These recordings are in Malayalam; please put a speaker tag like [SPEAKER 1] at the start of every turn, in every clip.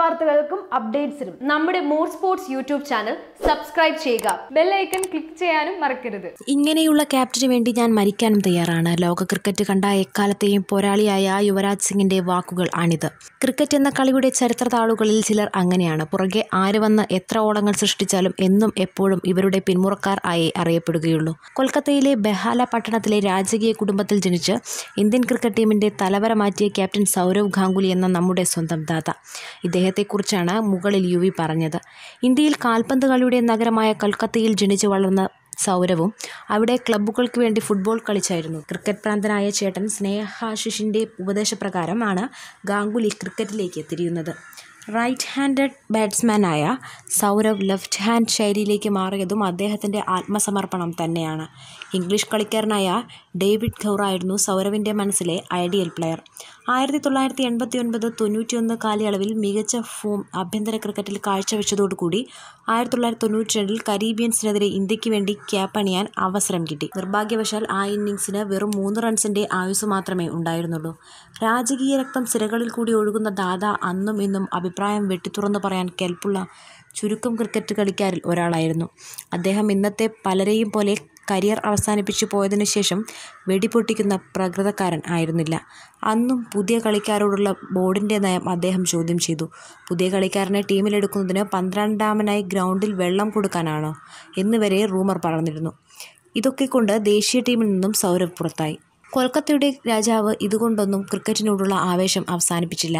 [SPEAKER 1] വാർത്തകൾക്കും അപ്ഡേറ്റ്സിനും നമ്മുടെ more sports YouTube channel subscribe ചെയ്യുക ബെല്ലൈക്കൺ ക്ലിക്ക് ചെയ്യാനും മറക്കരുത് ഇങ്ങനെയുള്ള ക്യാപ്റ്റന് വേണ്ടി ഞാൻ മരിക്കാനും തയ്യാറാണ് ലോക ക്രിക്കറ്റ് കണ്ട എക്കാലത്തെയും പോരാളിയായ യുവരാജ് സിംഗിന്റെ വാക്കുകൾ ആണിത് ക്രിക്കറ്റ് എന്ന കളിയുടെ ചരിത്ര താളുകളിൽ ചിലർ അങ്ങനെയാണ് പുറകെ ആര് വന്ന് എത്ര ഓളങ്ങൾ സൃഷ്ടിച്ചാലും എന്നും എപ്പോഴും ഇവരുടെ പിന്മുറക്കാർ ആയി അറിയപ്പെടുകയുള്ളൂ കൊൽക്കത്തയിലെ ബെഹാല പട്ടണത്തിലെ രാജകീയ കുടുംബത്തിൽ ജനിച്ച് ഇന്ത്യൻ ക്രിക്കറ്റ് ടീമിന്റെ തലവര മാറ്റിയ ക്യാപ്റ്റൻ സൗരവ് ഗാംഗുലി എന്ന നമ്മുടെ സ്വന്തം ദാത ഇദ്ദേഹം അദ്ദേഹത്തെക്കുറിച്ചാണ് മുകളിൽ വി പറഞ്ഞത് ഇന്ത്യയിൽ കാൽപന്ത് കളിയുടെ നഗരമായ കൽക്കത്തയിൽ ജനിച്ചു വളർന്ന സൗരവും അവിടെ ക്ലബ്ബുകൾക്ക് വേണ്ടി ഫുട്ബോൾ കളിച്ചായിരുന്നു ക്രിക്കറ്റ് പ്രാന്തനായ ചേട്ടൻ സ്നേഹാശിഷിൻ്റെ ഉപദേശപ്രകാരമാണ് ഗാംഗുലി ക്രിക്കറ്റിലേക്ക് തിരിയുന്നത് റൈറ്റ് ഹാൻഡഡ് ബാറ്റ്സ്മാനായ സൗരവ് ലെഫ്റ്റ് ഹാൻഡ് ശൈലിയിലേക്ക് മാറിയതും അദ്ദേഹത്തിൻ്റെ ആത്മസമർപ്പണം തന്നെയാണ് ഇംഗ്ലീഷ് കളിക്കാരനായ ഡേവിഡ് ഖൗർ ആയിരുന്നു സൗരവിൻ്റെ മനസ്സിലെ ഐഡിയൽ പ്ലെയർ ആയിരത്തി തൊള്ളായിരത്തി എൺപത്തി ഒൻപത് തൊണ്ണൂറ്റിയൊന്ന് കാലയളവിൽ മികച്ച ഫോം ആഭ്യന്തര ക്രിക്കറ്റിൽ കാഴ്ചവെച്ചതോടുകൂടി ആയിരത്തി തൊള്ളായിരത്തി തൊണ്ണൂറ്റി രണ്ടിൽ കരീബിയൻസിനെതിരെ ഇന്ത്യക്ക് വേണ്ടി അണിയാൻ അവസരം കിട്ടി നിർഭാഗ്യവശാൽ ആ ഇന്നിങ്സിന് വെറും മൂന്ന് റൺസിൻ്റെ ആയുസ് മാത്രമേ ഉണ്ടായിരുന്നുള്ളൂ രാജകീയ രക്തം സിരകളിൽ കൂടി ഒഴുകുന്ന ദാദ അന്നും ഇന്നും അഭിപ്രായം വെട്ടിത്തുറന്ന് പറയാൻ കെൽപ്പുള്ള ചുരുക്കം ക്രിക്കറ്റ് കളിക്കാരിൽ ഒരാളായിരുന്നു അദ്ദേഹം ഇന്നത്തെ പലരെയും പോലെ കരിയർ അവസാനിപ്പിച്ചു പോയതിനു ശേഷം വെടിപൊട്ടിക്കുന്ന പ്രകൃതക്കാരൻ ആയിരുന്നില്ല അന്നും പുതിയ കളിക്കാരോടുള്ള ബോർഡിൻ്റെ നയം അദ്ദേഹം ചോദ്യം ചെയ്തു പുതിയ കളിക്കാരനെ ടീമിലെടുക്കുന്നതിന് പന്ത്രണ്ടാമനായി ഗ്രൗണ്ടിൽ വെള്ളം കൊടുക്കാനാണോ എന്നുവരെ റൂമർ പറഞ്ഞിരുന്നു ഇതൊക്കെ കൊണ്ട് ദേശീയ ടീമിൽ നിന്നും സൗരവ് പുറത്തായി കൊൽക്കത്തയുടെ രാജാവ് ഇതുകൊണ്ടൊന്നും ക്രിക്കറ്റിനോടുള്ള ആവേശം അവസാനിപ്പിച്ചില്ല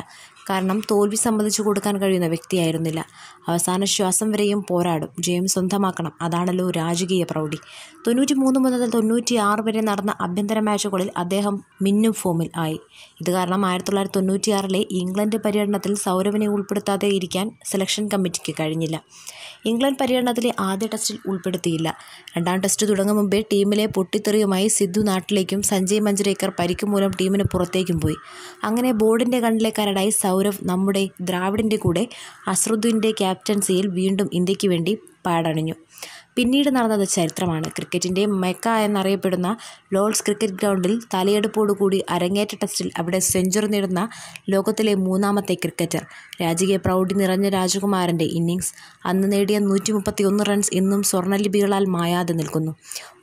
[SPEAKER 1] കാരണം തോൽവി സംബന്ധിച്ച് കൊടുക്കാൻ കഴിയുന്ന വ്യക്തിയായിരുന്നില്ല അവസാന ശ്വാസം വരെയും പോരാടും ജയം സ്വന്തമാക്കണം അതാണല്ലോ രാജകീയ പ്രൗഢി തൊണ്ണൂറ്റി മൂന്ന് മുതൽ തൊണ്ണൂറ്റി ആറ് വരെ നടന്ന ആഭ്യന്തര മാച്ചുകളിൽ അദ്ദേഹം മിന്നും ഫോമിൽ ആയി ഇത് കാരണം ആയിരത്തി തൊള്ളായിരത്തി തൊണ്ണൂറ്റിയാറിലെ ഇംഗ്ലണ്ട് പര്യടനത്തിൽ സൗരവിനെ ഉൾപ്പെടുത്താതെ ഇരിക്കാൻ സെലക്ഷൻ കമ്മിറ്റിക്ക് കഴിഞ്ഞില്ല ഇംഗ്ലണ്ട് പര്യടനത്തിലെ ആദ്യ ടെസ്റ്റിൽ ഉൾപ്പെടുത്തിയില്ല രണ്ടാം ടെസ്റ്റ് തുടങ്ങും മുമ്പേ ടീമിലെ പൊട്ടിത്തെറിയുമായി സിദ്ധു നാട്ടിലേക്കും സഞ്ജയ് മഞ്ജരേക്കർ പരിക്കുമൂലം ടീമിന് പുറത്തേക്കും പോയി അങ്ങനെ ബോർഡിൻ്റെ കണ്ണിലെ കരടായി സൗ സൗരവ് നമ്മുടെ ദ്രാവിഡിൻ്റെ കൂടെ അസ്രുദ്ദീൻ്റെ ക്യാപ്റ്റൻസിയിൽ വീണ്ടും ഇന്ത്യക്ക് വേണ്ടി പാടണിഞ്ഞു പിന്നീട് നടന്നത് ചരിത്രമാണ് ക്രിക്കറ്റിൻ്റെ മെക്ക എന്നറിയപ്പെടുന്ന ലോർഡ്സ് ക്രിക്കറ്റ് ഗ്രൗണ്ടിൽ തലയെടുപ്പോടുകൂടി അരങ്ങേറ്റ ടെസ്റ്റിൽ അവിടെ സെഞ്ചുറി നേടുന്ന ലോകത്തിലെ മൂന്നാമത്തെ ക്രിക്കറ്റർ രാജകീയ പ്രൗഢി നിറഞ്ഞ രാജകുമാരൻ്റെ ഇന്നിങ്സ് അന്ന് നേടിയ നൂറ്റി റൺസ് ഇന്നും സ്വർണ്ണലിപികളാൽ മായാതെ നിൽക്കുന്നു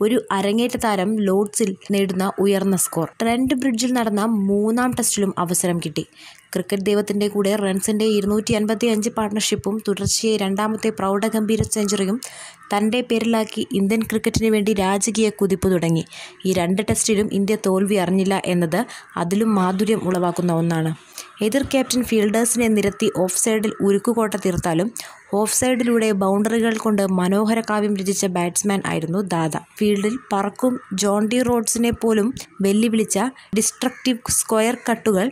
[SPEAKER 1] ഒരു അരങ്ങേറ്റ താരം ലോർഡ്സിൽ നേടുന്ന ഉയർന്ന സ്കോർ ട്രെൻഡ് ബ്രിഡ്ജിൽ നടന്ന മൂന്നാം ടെസ്റ്റിലും അവസരം കിട്ടി ക്രിക്കറ്റ് ദൈവത്തിൻ്റെ കൂടെ റൺസിൻ്റെ ഇരുന്നൂറ്റി അൻപത്തി അഞ്ച് പാർട്ണർഷിപ്പും തുടർച്ചയായി രണ്ടാമത്തെ പ്രൗഢഗംഭീര സെഞ്ചുറിയും തൻ്റെ പേരിലാക്കി ഇന്ത്യൻ ക്രിക്കറ്റിന് വേണ്ടി രാജകീയ കുതിപ്പ് തുടങ്ങി ഈ രണ്ട് ടെസ്റ്റിലും ഇന്ത്യ തോൽവി അറിഞ്ഞില്ല എന്നത് അതിലും മാധുര്യം ഉളവാക്കുന്ന ഒന്നാണ് എതിർ ക്യാപ്റ്റൻ ഫീൽഡേഴ്സിനെ നിരത്തി ഓഫ് സൈഡിൽ ഉരുക്കുകോട്ട തീർത്താലും ഓഫ് സൈഡിലൂടെ ബൗണ്ടറികൾ കൊണ്ട് മനോഹര കാവ്യം രചിച്ച ബാറ്റ്സ്മാൻ ആയിരുന്നു ദാദ ഫീൽഡിൽ പറക്കും ജോൺ ഡി റോഡ്സിനെ പോലും വെല്ലുവിളിച്ച ഡിസ്ട്രക്റ്റീവ് സ്ക്വയർ കട്ടുകൾ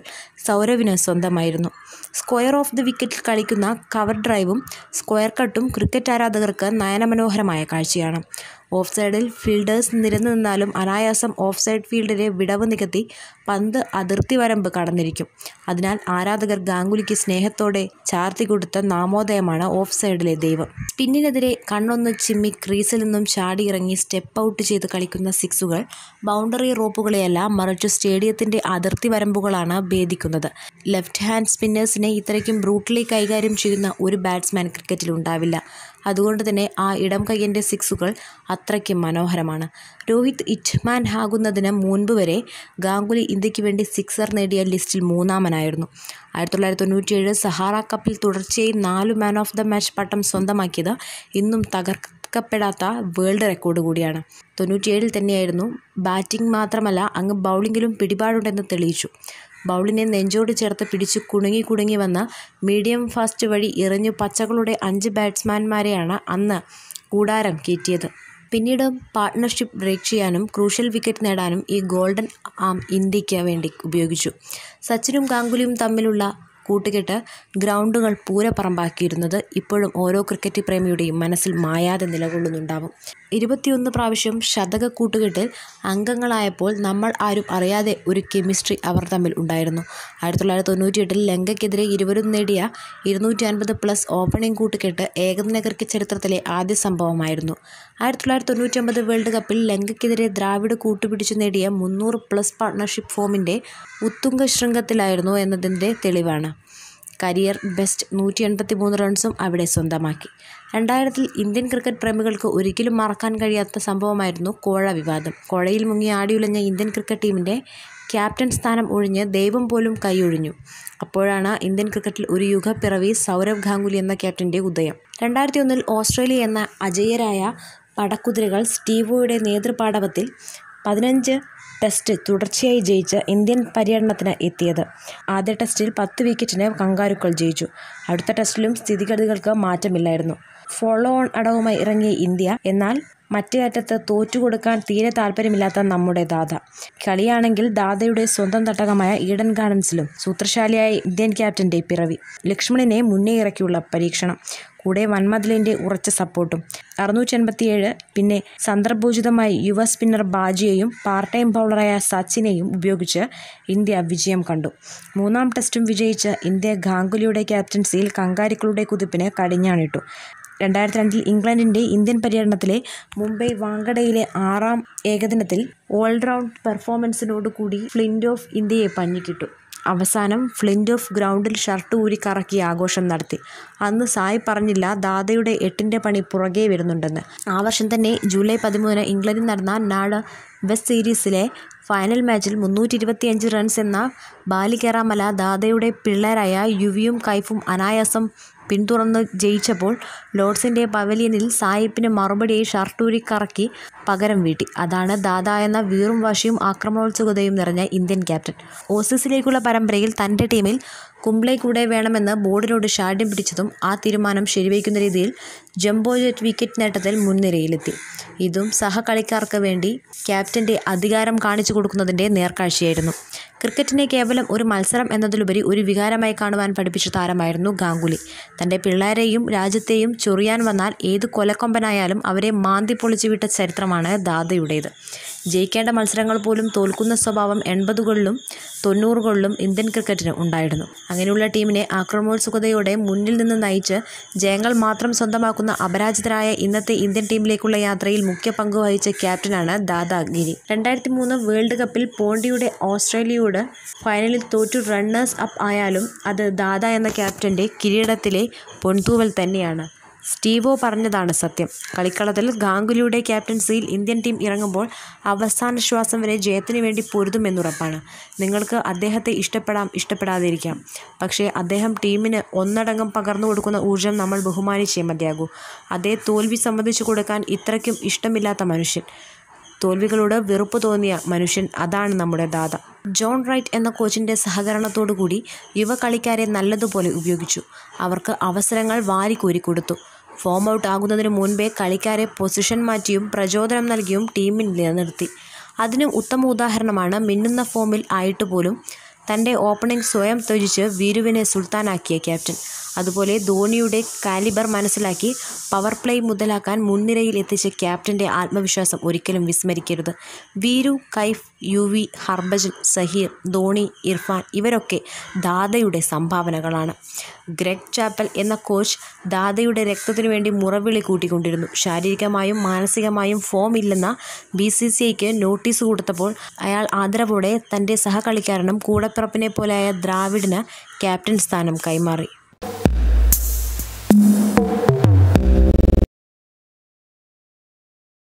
[SPEAKER 1] സൗരവിന് സ്വന്തമായിരുന്നു സ്ക്വയർ ഓഫ് ദി വിക്കറ്റിൽ കളിക്കുന്ന കവർ ഡ്രൈവും സ്ക്വയർ കട്ടും ക്രിക്കറ്റ് ആരാധകർക്ക് നയനമനോഹരമായ കാഴ്ചയാണ് ഓഫ് സൈഡിൽ ഫീൽഡേഴ്സ് നിരന്നു നിന്നാലും അനായാസം ഓഫ് സൈഡ് ഫീൽഡിലെ വിടവ് നികത്തി പന്ത് അതിർത്തി വരമ്പ് കടന്നിരിക്കും അതിനാൽ ആരാധകർ ഗാംഗുലിക്ക് സ്നേഹത്തോടെ ചാർത്തി കൊടുത്ത നാമോദയമാണ് ഓഫ് സൈഡിലെ ദൈവം സ്പിന്നിനെതിരെ കണ്ണൊന്ന് ചിമ്മി ക്രീസിൽ നിന്നും ചാടി ഇറങ്ങി സ്റ്റെപ്പ് ഔട്ട് ചെയ്ത് കളിക്കുന്ന സിക്സുകൾ ബൗണ്ടറി റോപ്പുകളെയല്ല മറിച്ച് സ്റ്റേഡിയത്തിൻ്റെ അതിർത്തി വരമ്പുകളാണ് ഭേദിക്കുന്നത് ലെഫ്റ്റ് ഹാൻഡ് സ്പിന്നേഴ്സിനെ ഇത്രയ്ക്കും ബ്രൂട്ടലി കൈകാര്യം ചെയ്യുന്ന ഒരു ബാറ്റ്സ്മാൻ ക്രിക്കറ്റിൽ ഉണ്ടാവില്ല അതുകൊണ്ട് തന്നെ ആ ഇടം കയ്യൻ്റെ സിക്സുകൾ അത്രയ്ക്ക് മനോഹരമാണ് രോഹിത് ഇറ്റ്മാൻ ആകുന്നതിന് മുൻപ് വരെ ഗാംഗുലി ഇന്ത്യക്ക് വേണ്ടി സിക്സർ നേടിയ ലിസ്റ്റിൽ മൂന്നാമനായിരുന്നു ആയിരത്തി തൊള്ളായിരത്തി തൊണ്ണൂറ്റിയേഴ് സഹാറ കപ്പിൽ തുടർച്ചയായി നാല് മാൻ ഓഫ് ദ മാച്ച് പട്ടം സ്വന്തമാക്കിയത് ഇന്നും തകർക്കപ്പെടാത്ത വേൾഡ് റെക്കോർഡ് കൂടിയാണ് തൊണ്ണൂറ്റിയേഴിൽ തന്നെയായിരുന്നു ബാറ്റിംഗ് മാത്രമല്ല അങ്ങ് ബൗളിങ്ങിലും പിടിപാടുണ്ടെന്ന് തെളിയിച്ചു ബൗളിനെ നെഞ്ചോട് ചേർത്ത് പിടിച്ച് കുണുങ്ങി കുണുങ്ങി വന്ന മീഡിയം ഫാസ്റ്റ് വഴി ഇറഞ്ഞു പച്ചകളുടെ അഞ്ച് ബാറ്റ്സ്മാൻമാരെയാണ് അന്ന് കൂടാരം കയറ്റിയത് പിന്നീട് പാർട്ട്ണർഷിപ്പ് ബ്രേക്ക് ചെയ്യാനും ക്രൂഷ്യൽ വിക്കറ്റ് നേടാനും ഈ ഗോൾഡൻ ആം ഇന്ത്യയ്ക്ക് വേണ്ടി ഉപയോഗിച്ചു സച്ചിനും ഗാംഗുലിയും തമ്മിലുള്ള കൂട്ടുകെട്ട് ഗ്രൗണ്ടുകൾ പൂരപ്പറമ്പാക്കിയിരുന്നത് ഇപ്പോഴും ഓരോ ക്രിക്കറ്റ് പ്രേമിയുടെയും മനസ്സിൽ മായാതെ നിലകൊള്ളുന്നുണ്ടാവും ഇരുപത്തിയൊന്ന് പ്രാവശ്യം ശതക കൂട്ടുകെട്ടിൽ അംഗങ്ങളായപ്പോൾ നമ്മൾ ആരും അറിയാതെ ഒരു കെമിസ്ട്രി അവർ തമ്മിൽ ഉണ്ടായിരുന്നു ആയിരത്തി തൊള്ളായിരത്തി തൊണ്ണൂറ്റി എട്ടിൽ ലങ്കയ്ക്കെതിരെ ഇരുവരും നേടിയ ഇരുന്നൂറ്റി അൻപത് പ്ലസ് ഓപ്പണിംഗ് കൂട്ടുകെട്ട് ഏകദിന ക്രിക്കറ്റ് ചരിത്രത്തിലെ ആദ്യ സംഭവമായിരുന്നു ആയിരത്തി തൊള്ളായിരത്തി തൊണ്ണൂറ്റി ഒമ്പത് വേൾഡ് കപ്പിൽ ലങ്കയ്ക്കെതിരെ ദ്രാവിഡ് കൂട്ടുപിടിച്ചു നേടിയ മുന്നൂറ് പ്ലസ് പാർട്ട്ണർഷിപ്പ് ഫോമിൻ്റെ ഉത്തുംഗ ശൃംഗത്തിലായിരുന്നു എന്നതിൻ്റെ തെളിവാണ് കരിയർ ബെസ്റ്റ് നൂറ്റി എൺപത്തി മൂന്ന് റൺസും അവിടെ സ്വന്തമാക്കി രണ്ടായിരത്തിൽ ഇന്ത്യൻ ക്രിക്കറ്റ് പ്രേമികൾക്ക് ഒരിക്കലും മറക്കാൻ കഴിയാത്ത സംഭവമായിരുന്നു കോഴ വിവാദം കോഴയിൽ മുങ്ങി ആടിയുലഞ്ഞ ഇന്ത്യൻ ക്രിക്കറ്റ് ടീമിൻ്റെ ക്യാപ്റ്റൻ സ്ഥാനം ഒഴിഞ്ഞ് ദൈവം പോലും കൈയൊഴിഞ്ഞു അപ്പോഴാണ് ഇന്ത്യൻ ക്രിക്കറ്റിൽ ഒരു യുഗപ്പിറവി സൗരവ് ഗാംഗുലി എന്ന ക്യാപ്റ്റൻ്റെ ഉദയം രണ്ടായിരത്തി ഒന്നിൽ ഓസ്ട്രേലിയ എന്ന അജയരായ പടക്കുതിരകൾ സ്റ്റീവോയുടെ നേതൃപാടവത്തിൽ പതിനഞ്ച് ടെസ്റ്റ് തുടർച്ചയായി ജയിച്ച് ഇന്ത്യൻ പര്യടനത്തിന് എത്തിയത് ആദ്യ ടെസ്റ്റിൽ പത്ത് വിക്കറ്റിന് കങ്കാരുക്കൾ ജയിച്ചു അടുത്ത ടെസ്റ്റിലും സ്ഥിതിഗതികൾക്ക് മാറ്റമില്ലായിരുന്നു ഫോളോ ഓൺ അടവുമായി ഇറങ്ങിയ ഇന്ത്യ എന്നാൽ മറ്റേ അറ്റത്ത് തോറ്റുകൊടുക്കാൻ തീരെ താല്പര്യമില്ലാത്ത നമ്മുടെ ദാദ കളിയാണെങ്കിൽ ദാദയുടെ സ്വന്തം തട്ടകമായ ഈഡൻ ഗാർഡൻസിലും സൂത്രശാലിയായ ഇന്ത്യൻ ക്യാപ്റ്റന്റെ പിറവി ലക്ഷ്മണനെ മുന്നേ ഇറക്കിയുള്ള പരീക്ഷണം കൂടെ വൻമതിലിൻ്റെ ഉറച്ച സപ്പോർട്ടും അറുന്നൂറ്റി എൺപത്തിയേഴ് പിന്നെ സന്ദർഭോചിതമായി യുവ സ്പിന്നർ ബാജിയെയും പാർട്ട് ടൈം ബൗളറായ സച്ചിനെയും ഉപയോഗിച്ച് ഇന്ത്യ വിജയം കണ്ടു മൂന്നാം ടെസ്റ്റും വിജയിച്ച് ഇന്ത്യ ഗാംഗുലിയുടെ ക്യാപ്റ്റൻസിയിൽ കങ്കാരിക്കളുടെ കുതിപ്പിന് കടിഞ്ഞാണിട്ടു രണ്ടായിരത്തി രണ്ടിൽ ഇംഗ്ലണ്ടിൻ്റെ ഇന്ത്യൻ പര്യടനത്തിലെ മുംബൈ വാങ്കഡയിലെ ആറാം ഏകദിനത്തിൽ ഓൾറൗണ്ട് കൂടി പെർഫോമൻസിനോടുകൂടി ഓഫ് ഇന്ത്യയെ പഞ്ഞിക്കിട്ടു അവസാനം ഓഫ് ഗ്രൗണ്ടിൽ ഷർട്ട് ഊരി കറക്കി ആഘോഷം നടത്തി അന്ന് സായ് പറഞ്ഞില്ല ദാദയുടെ എട്ടിൻ്റെ പണി പുറകെ വരുന്നുണ്ടെന്ന് ആ വർഷം തന്നെ ജൂലൈ പതിമൂന്ന് ഇംഗ്ലണ്ടിൽ നടന്ന നാട് വെസ്റ്റ് സീരീസിലെ ഫൈനൽ മാച്ചിൽ മുന്നൂറ്റി ഇരുപത്തിയഞ്ച് റൺസ് എന്ന ബാലികേറാമല ദാദയുടെ പിള്ളേരായ യുവിയും കൈഫും അനായാസം പിന്തുറന്ന് ജയിച്ചപ്പോൾ ലോർഡ്സിൻ്റെ പവലിയനിൽ സായിപ്പിന് മറുപടിയായി ഷർട്ടൂരി കറക്കി പകരം വീട്ടി അതാണ് ദാദ എന്ന വീറും വാശിയും ആക്രമണോത്സുകതയും നിറഞ്ഞ ഇന്ത്യൻ ക്യാപ്റ്റൻ ഓസീസിലേക്കുള്ള പരമ്പരയിൽ തൻ്റെ ടീമിൽ കുംബ്ലെ കൂടെ വേണമെന്ന് ബോർഡിനോട് ഷാഠ്യം പിടിച്ചതും ആ തീരുമാനം ശരിവയ്ക്കുന്ന രീതിയിൽ ജംബോ ജെറ്റ് വിക്കറ്റ് നേട്ടത്തിൽ മുൻനിരയിലെത്തി ഇതും സഹകളിക്കാർക്ക് വേണ്ടി ക്യാപ്റ്റൻ്റെ അധികാരം കാണിച്ചു കൊടുക്കുന്നതിൻ്റെ നേർക്കാഴ്ചയായിരുന്നു ക്രിക്കറ്റിനെ കേവലം ഒരു മത്സരം എന്നതിലുപരി ഒരു വികാരമായി കാണുവാൻ പഠിപ്പിച്ച താരമായിരുന്നു ഗാംഗുലി തൻ്റെ പിള്ളേരെയും രാജ്യത്തെയും ചൊറിയാൻ വന്നാൽ ഏത് കൊലക്കൊമ്പനായാലും അവരെ മാന്തി പൊളിച്ചു വിട്ട ചരിത്രമാണ് ദാദയുടേത് ജയിക്കേണ്ട മത്സരങ്ങൾ പോലും തോൽക്കുന്ന സ്വഭാവം എൺപതുകളിലും തൊണ്ണൂറുകളിലും ഇന്ത്യൻ ക്രിക്കറ്റിന് ഉണ്ടായിരുന്നു അങ്ങനെയുള്ള ടീമിനെ ആക്രമോത്സുകതയോടെ മുന്നിൽ നിന്ന് നയിച്ച് ജയങ്ങൾ മാത്രം സ്വന്തമാക്കുന്ന അപരാജിതരായ ഇന്നത്തെ ഇന്ത്യൻ ടീമിലേക്കുള്ള യാത്രയിൽ മുഖ്യ പങ്ക് വഹിച്ച ക്യാപ്റ്റനാണ് ദാദാഗിരി രണ്ടായിരത്തി മൂന്ന് വേൾഡ് കപ്പിൽ പോണ്ടിയുടെ ഓസ്ട്രേലിയയോട് ഫൈനലിൽ തോറ്റു റണ്ണേഴ്സ് അപ്പ് ആയാലും അത് ദാദ എന്ന ക്യാപ്റ്റൻ്റെ കിരീടത്തിലെ പൊൻതൂവൽ തന്നെയാണ് സ്റ്റീവോ പറഞ്ഞതാണ് സത്യം കളിക്കളത്തിൽ ഗാംഗുലിയുടെ ക്യാപ്റ്റൻസിയിൽ ഇന്ത്യൻ ടീം ഇറങ്ങുമ്പോൾ അവസാന ശ്വാസം വരെ ജയത്തിനു വേണ്ടി പൊരുതുമെന്നുറപ്പാണ് നിങ്ങൾക്ക് അദ്ദേഹത്തെ ഇഷ്ടപ്പെടാം ഇഷ്ടപ്പെടാതിരിക്കാം പക്ഷേ അദ്ദേഹം ടീമിന് ഒന്നടങ്കം പകർന്നു കൊടുക്കുന്ന ഊർജ്ജം നമ്മൾ ബഹുമാനിച്ചേ മതിയാകൂ അതേ തോൽവി സംബന്ധിച്ചു കൊടുക്കാൻ ഇത്രയ്ക്കും ഇഷ്ടമില്ലാത്ത മനുഷ്യൻ തോൽവികളോട് വെറുപ്പ് തോന്നിയ മനുഷ്യൻ അതാണ് നമ്മുടെ ദാത ജോൺ റൈറ്റ് എന്ന കോച്ചിൻ്റെ സഹകരണത്തോടുകൂടി യുവ കളിക്കാരെ നല്ലതുപോലെ ഉപയോഗിച്ചു അവർക്ക് അവസരങ്ങൾ വാരിക്കോരി കൊടുത്തു ഫോം ഔട്ട് ആകുന്നതിന് മുൻപേ കളിക്കാരെ പൊസിഷൻ മാറ്റിയും പ്രചോദനം നൽകിയും ടീമിൽ നിലനിർത്തി അതിന് ഉത്തമ ഉദാഹരണമാണ് മിന്നുന്ന ഫോമിൽ ആയിട്ട് പോലും തൻ്റെ ഓപ്പണിംഗ് സ്വയം ത്യജിച്ച് വീരുവിനെ സുൽത്താനാക്കിയ ക്യാപ്റ്റൻ അതുപോലെ ധോണിയുടെ കാലിബർ മനസ്സിലാക്കി പവർ പ്ലേ മുതലാക്കാൻ മുൻനിരയിൽ എത്തിച്ച ക്യാപ്റ്റൻ്റെ ആത്മവിശ്വാസം ഒരിക്കലും വിസ്മരിക്കരുത് വീരു കൈഫ് യു വി ഹർഭജൻ സഹീർ ധോണി ഇർഫാൻ ഇവരൊക്കെ ദാദയുടെ സംഭാവനകളാണ് ഗ്രെഗ് ചാപ്പൽ എന്ന കോച്ച് ദാദയുടെ രക്തത്തിനു വേണ്ടി മുറവിളി കൂട്ടിക്കൊണ്ടിരുന്നു ശാരീരികമായും മാനസികമായും ഫോം ഇല്ലെന്ന ബി സി സി ഐക്ക് നോട്ടീസ് കൊടുത്തപ്പോൾ അയാൾ ആദരവോടെ തൻ്റെ സഹകളിക്കാരനും കൂടപ്പിറപ്പിനെ പോലെയായ ദ്രാവിഡിന് ക്യാപ്റ്റൻ സ്ഥാനം കൈമാറി Bye.